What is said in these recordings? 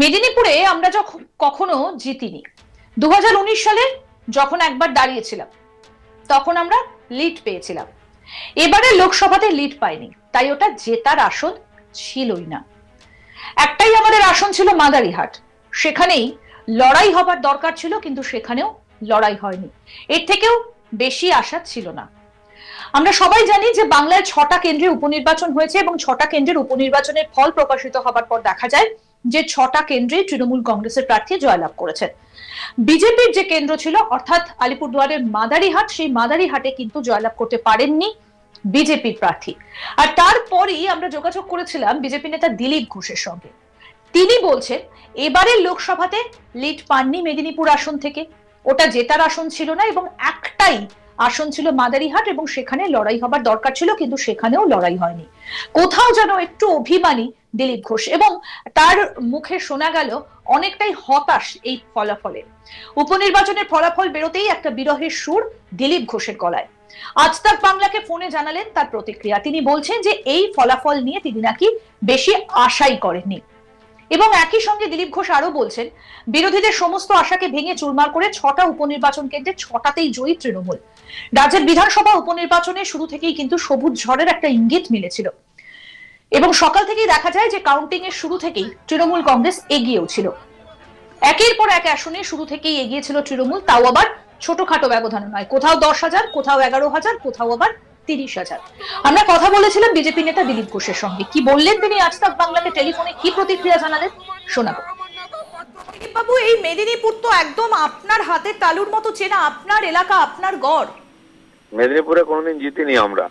মেদিনীপুরে আমরা যখন কখনো জিতিনি দু সালে যখন একবার দাঁড়িয়েছিলাম তখন আমরা লিড পেয়েছিলাম এবারে লোকসভাতে লিড পাইনি তাই ওটা জেতার আসন ছিলই না একটাই আমাদের আসন ছিল মাদারিহাট সেখানেই লড়াই হবার দরকার ছিল কিন্তু সেখানেও লড়াই হয়নি এর থেকেও বেশি আশা ছিল না আমরা সবাই জানি যে বাংলায় ছটা কেন্দ্রে উপনির্বাচন হয়েছে এবং ছটা কেন্দ্রের উপনির্বাচনের ফল প্রকাশিত হবার পর দেখা যায় যে ছটা কেন্দ্রে তৃণমূল কংগ্রেসের প্রার্থী জয়লাভ করেছেন বিজেপির যে কেন্দ্র ছিল অর্থাৎ আলিপুরদুয়ারের মাদারিহাট সেই মাদারিহাটে কিন্তু জয়লাভ করতে পারেননি বিজেপি প্রার্থী আর তারপরেই আমরা যোগাযোগ করেছিলাম বিজেপি নেতা দিলীপ ঘোষের সঙ্গে তিনি বলছেন এবারে লোকসভাতে লিড পাননি মেদিনীপুর আসন থেকে ওটা জেতার আসন ছিল না এবং একটাই আসন ছিল মাদারিহাট এবং সেখানে লড়াই হবার দরকার ছিল কিন্তু সেখানেও লড়াই হয়নি কোথাও যেন একটু অভিমানী দিলীপ ঘোষ এবং তার মুখে শোনা গেল অনেকটাই হতাশ এই ফলাফলে উপনির্বাচনের ফলাফল বেরোতেই একটা বিরহের সুর দিলীপ ঘোষের গলায় আজ তার বাংলাকে ফোনে জানালেন তার প্রতিক্রিয়া তিনি বলছেন যে এই ফলাফল নিয়ে তিনি নাকি বেশি আশাই করেননি এবং একই সঙ্গে দিলীপ ঘোষ আরো বলছেন বিরোধীদের সমস্ত আশাকে ভেঙে চুরমার করে ছটা উপনির্বাচন কেন্দ্রে ছটাতেই জয়ী তৃণমূল রাজ্যের বিধানসভা উপনির্বাচনে শুরু থেকেই কিন্তু সবুজ ঝড়ের একটা ইঙ্গিত মিলেছিল এবং সকাল থেকেই দেখা যায় যে কাউন্টিং এর শুরু থেকেই তৃণমূল কংগ্রেস এগিয়েও ছিল একের পর এক আসনে শুরু থেকেই এগিয়েছিল তৃণমূল তাও আবার ছোটখাটো ব্যবধান নয় কোথাও দশ হাজার কোথাও এগারো হাজার কোথাও আবার তিরিশ হাজার আমরা কথা বলেছিলাম বিজেপি নেতা দিলীপ ঘোষের সঙ্গে কি বললেন তিনি আজ তাক বাংলাতে টেলিফোনে কি প্রতিক্রিয়া জানালেন শোনাবো বাবু এই মেদিনীপুর তো একদম আপনার হাতের তালুর মতো চেনা আপনার এলাকা আপনার গড় মেদিনীপুরে কোনোদিন জিতিনি আমরা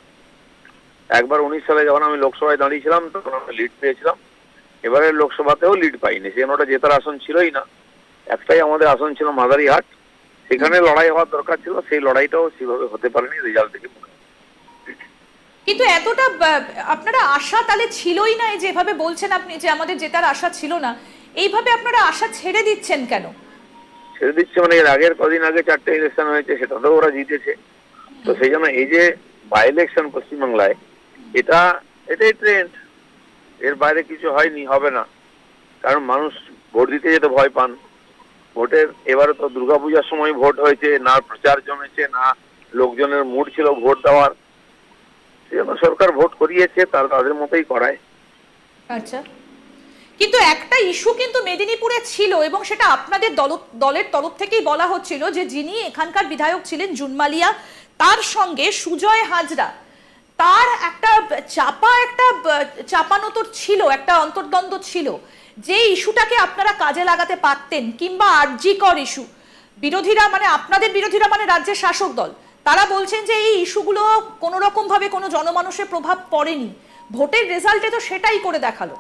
একবার উনিশ সালে যখন আমি লোকসভায় দাঁড়িয়েছিলাম তখন আমি লিড পেয়েছিলাম এবারে লোকসভাতেও লিড পাইনি সেখানে ওটা জেতার আসন ছিলই না একটাই আমাদের আসন ছিল মাদারিহাট সেখানে লড়াই হওয়ার দরকার ছিল সেই লড়াইটাও সেভাবে হতে পারেনি রেজাল্ট থেকে কিন্তু এতটা আপনারা আশা তাহলে ছিলই না যেভাবে বলছেন আপনি যে আমাদের জেতার আশা ছিল না এইভাবে আপনারা আশা ছেড়ে দিচ্ছেন কেন ছেড়ে দিচ্ছে মানে এর আগের কদিন আগে চারটে ইলেকশন হয়েছে সেটাতেও ওরা জিতেছে তো সেই জন্য এই যে বাই ইলেকশন পশ্চিমবাংলায় এটা এটাই ট্রেন্ড এর বাইরে কিছু হয়নি হবে না কারণ মানুষ ভোট দিতে যেতে ভয় পান ভোটের এবারে তো দুর্গাপূজার সময় ভোট হয়েছে না প্রচার জমেছে না লোকজনের মুড ছিল ভোট দেওয়ার সেজন্য সরকার ভোট করিয়েছে তারা তাদের মতোই করায় আচ্ছা কিন্তু একটা ইস্যু কিন্তু মেদিনীপুরে ছিল এবং সেটা আপনাদের দল দলের তরফ থেকেই বলা হচ্ছিল যে যিনি এখানকার বিধায়ক ছিলেন জুনমালিয়া তার সঙ্গে সুজয় হাজরা তার একটা চাপা একটা চাপানো তোর ছিল একটা অন্তর্দ্বন্দ্ব ছিল যে ইস্যুটাকে আপনারা কাজে লাগাতে পারতেন কিংবা আর্যিকর ইস্যু বিরোধীরা মানে আপনাদের বিরোধীরা মানে রাজ্যের শাসক দল তারা বলছেন যে এই ইস্যুগুলো কোনো রকমভাবে কোনো জনমানুষের প্রভাব পড়েনি ভোটের রেজাল্টে তো সেটাই করে দেখালো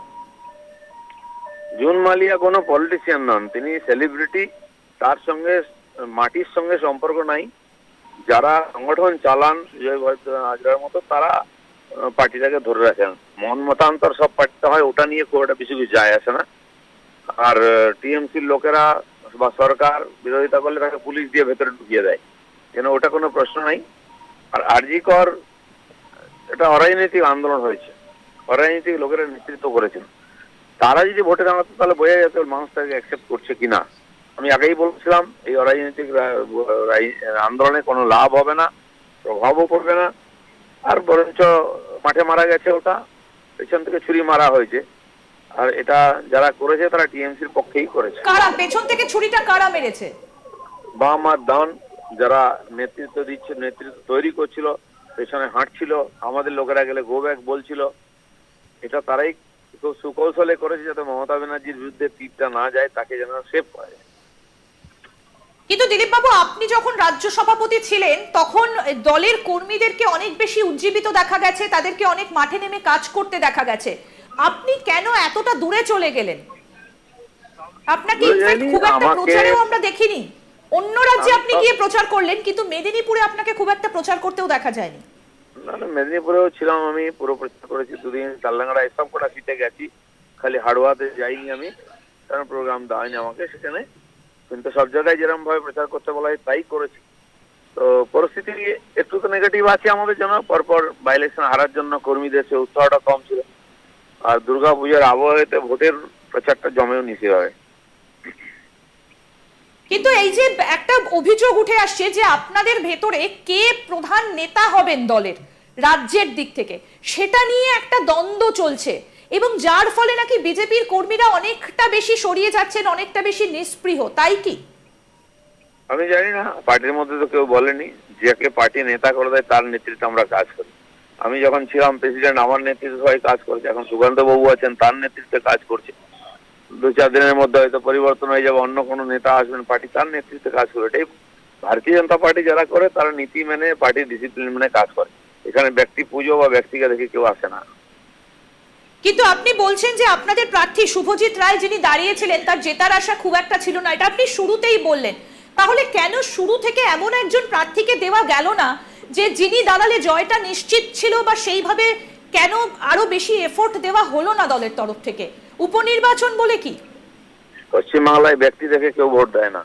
জুন মালিয়া কোনো পলিটিশিয়ান নন তিনি সেলিব্রিটি তার সঙ্গে মাটির সঙ্গে সম্পর্ক নাই যারা সংগঠন চালান ইয়ে আজরার মতো তারা পার্টিটাকে ধরে রাখেন মন মতান্তর সব পার্টিতে হয় ওটা নিয়ে খুব একটা বেশি যায় আসে না আর টিএমসির লোকেরা বা সরকার বিরোধিতা করলে তাকে পুলিশ দিয়ে ভেতরে ঢুকিয়ে দেয় কেন ওটা কোনো প্রশ্ন নাই আর আরজি কর এটা অরাজনৈতিক আন্দোলন হয়েছে অরাজনৈতিক লোকেরা নেতৃত্ব করেছেন তারা যদি ভোটে দাঁড়াতো তাহলে বোঝা যেত মানুষ তাকে অ্যাকসেপ্ট করছে কিনা আমি আগেই বলছিলাম এই অরাজনৈতিক আন্দোলনে কোনো লাভ হবে না প্রভাবও পড়বে না আর বরঞ্চ মাঠে মারা গেছে ওটা পেছন থেকে ছুরি মারা হয়েছে আর এটা যারা করেছে তারা টিএমসির পক্ষেই করেছে কারা পেছন থেকে ছুরিটা কারা মেরেছে বাম আর ডান যারা নেতৃত্ব দিচ্ছে নেতৃত্ব তৈরি করছিল পেছনে হাঁটছিল আমাদের লোকেরা গেলে গো ব্যাক বলছিল এটা তারাই খুব সুকৌশলে করেছে যাতে মমতা ব্যানার্জির বিরুদ্ধে তীরটা না যায় তাকে যেন সেভ করা যায় কিন্তু দিলীপ বাবু আপনি যখন রাজ্য সভাপতি ছিলেন তখন দলের কর্মীদেরকে অনেক বেশি উজ্জীবিত দেখা গেছে তাদেরকে অনেক মাঠে নেমে কাজ করতে দেখা গেছে আপনি কেন এতটা দূরে চলে গেলেন আপনাকে খুব একটা প্রচারেও আমরা দেখিনি অন্য রাজ্যে আপনি গিয়ে প্রচার করলেন কিন্তু মেদিনীপুরে আপনাকে খুব একটা প্রচার করতেও দেখা যায়নি না না মেদিনীপুরেও ছিলাম আমি পুরো প্রচার করেছি দুদিন তাল্লাঙ্গাড়া এসব কটা সিটে গেছি খালি হাড়ুয়াতে যাইনি আমি কারণ প্রোগ্রাম দেয়নি আমাকে সেখানে কিন্তু সব জায়গায় যেরকম ভাবে প্রচার করতে বলা হয় তাই করেছি তো পরিস্থিতি একটু তো নেগেটিভ আছে আমাদের জন্য পরপর বাই ইলেকশন হারার জন্য কর্মীদের সে উৎসাহটা কম ছিল আর দুর্গা পুজোর আবহাওয়াতে ভোটের প্রচারটা জমেও নি হবে কিন্তু এই যে একটা অভিযোগ উঠে আসছে যে আপনাদের ভেতরে কে প্রধান নেতা হবেন দলের রাজ্যের দিক থেকে সেটা নিয়ে একটা দ্বন্দ্ব চলছে এবং যার ফলে নাকি বিজেপির কর্মীরা অনেকটা বেশি সরিয়ে যাচ্ছেন অনেকটা বেশি নিস্পৃহ তাই কি আমি জানি না পার্টির মধ্যে তো কেউ বলেনি যাকে পার্টি নেতা করে দেয় তার নেতৃত্বে আমরা কাজ করি আমি যখন ছিলাম প্রেসিডেন্ট আমার নেতৃত্বে সবাই কাজ করছে এখন সুকান্ত বাবু আছেন তার নেতৃত্বে কাজ করছে দু চার দিনের মধ্যে হয়তো পরিবর্তন হয়ে যাবে অন্য কোনো নেতা আসবেন পার্টি তার নেতৃত্বে কাজ করে এটাই ভারতীয় জনতা পার্টি যারা করে তারা নীতি মেনে পার্টির ডিসিপ্লিন মেনে কাজ করে এখানে ব্যক্তি পুজো বা ব্যক্তিকে দেখে কেউ আসে না কিন্তু আপনি বলছেন যে আপনাদের প্রার্থী শুভজিৎ রায় যিনি দাঁড়িয়েছিলেন তার জেতার আশা খুব একটা ছিল না এটা আপনি শুরুতেই বললেন তাহলে কেন শুরু থেকে এমন একজন প্রার্থীকে দেওয়া গেল না যে যিনি দাঁড়ালে জয়টা নিশ্চিত ছিল বা সেইভাবে কেন আরো বেশি এফোর্ট দেওয়া হলো না দলের তরফ থেকে উপনির্বাচন বলে কি পশ্চিমবাংলায় ব্যক্তি দেখে কেউ ভোট দেয় না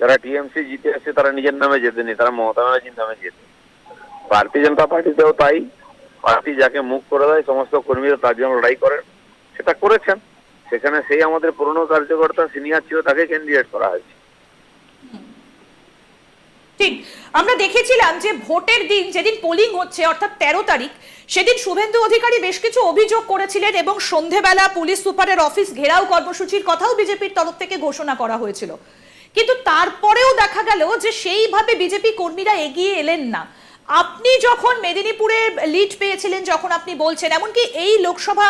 যারা টিএমসি জিতে আসে তারা নিজের নামে জেতেনি তারা মমতা ব্যানার্জির নামে জেতে ভারতীয় জনতা পার্টিতেও তাই পার্টি যাকে মুখ করে দেয় সমস্ত কর্মীরা তার জন্য লড়াই করেন সেটা করেছেন সেখানে সেই আমাদের পুরনো কার্যকর্তা সিনিয়র ছিল তাকে ক্যান্ডিডেট করা হয়েছে ঠিক আমরা দেখেছিলাম যে ভোটের দিন যেদিন পোলিং হচ্ছে অর্থাৎ তেরো তারিখ সেদিন শুভেন্দু অধিকারী বেশ কিছু অভিযোগ করেছিলেন এবং সন্ধেবেলা পুলিশ সুপারের অফিস ঘেরাও কর্মসূচির কথাও বিজেপির তরফ থেকে ঘোষণা করা হয়েছিল কিন্তু তারপরেও দেখা গেল যে সেইভাবে বিজেপি কর্মীরা এগিয়ে এলেন না আপনি যখন মেদিনীপুরে লিড পেয়েছিলেন যখন আপনি বলছেন এমনকি এই লোকসভা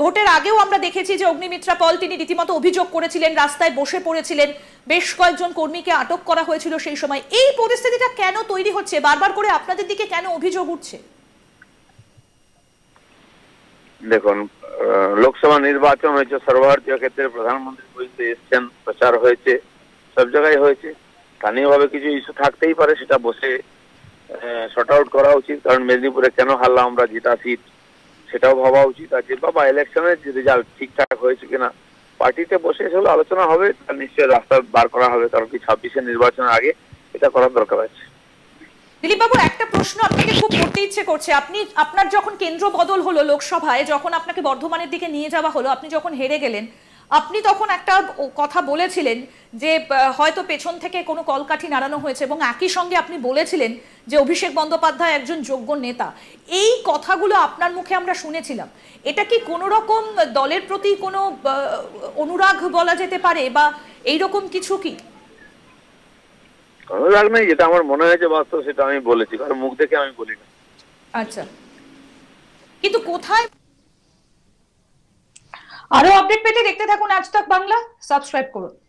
ভোটের আগেও আমরা দেখেছি যে অগ্নিমিত্রা পল তিনি রীতিমতো অভিযোগ করেছিলেন রাস্তায় বসে পড়েছিলেন বেশ কয়েকজন কর্মীকে আটক করা হয়েছিল সেই সময় এই পরিস্থিতিটা কেন তৈরি হচ্ছে বারবার করে আপনাদের দিকে কেন অভিযোগ উঠছে দেখুন লোকসভা নির্বাচন হয়েছে সর্বভারতীয় ক্ষেত্রে প্রধানমন্ত্রী এসছেন প্রচার হয়েছে সব জায়গায় হয়েছে স্থানীয়ভাবে কিছু ইস্যু থাকতেই পারে সেটা বসে শর্ট হ্যাঁ, আউট করা উচিত কারণ মেদিনীপুরে কেন হারলাম আমরা জেতা সিট সেটাও ভাবা উচিত আছে বাবা ইলেকশনের রেজাল্ট ঠিকঠাক হয়েছে কিনা পার্টিতে বসে এসব আলোচনা হবে তার নিশ্চয়ই রাস্তা বার করা হবে কারণ কি ছাব্বিশে নির্বাচনের আগে এটা করার দরকার আছে দিলীপ বাবু একটা প্রশ্ন আপনাকে খুব করতে ইচ্ছে করছে আপনি আপনার যখন কেন্দ্র বদল হলো লোকসভায় যখন আপনাকে বর্ধমানের দিকে নিয়ে যাওয়া হলো আপনি যখন হেরে গেলেন আপনি তখন একটা কথা বলেছিলেন যে হয়তো পেছন থেকে কোনো কলকাঠি নাড়ানো হয়েছে এবং একই সঙ্গে আপনি বলেছিলেন যে অভিষেক বন্দ্যোপাধ্যায় একজন যোগ্য নেতা এই কথাগুলো আপনার মুখে আমরা শুনেছিলাম এটা কি কোনো রকম দলের প্রতি কোনো অনুরাগ বলা যেতে পারে বা এইরকম কিছু কি অনুরাগ নেই যেটা আমার মনে হয়েছে বাস্তব সেটা আমি বলেছি কারণ মুখ দেখে আমি বলি না আচ্ছা কিন্তু কোথায় আরো আপডেট পেতে দেখতে থাকুন আজ তক বাংলা সাবস্ক্রাইব করুন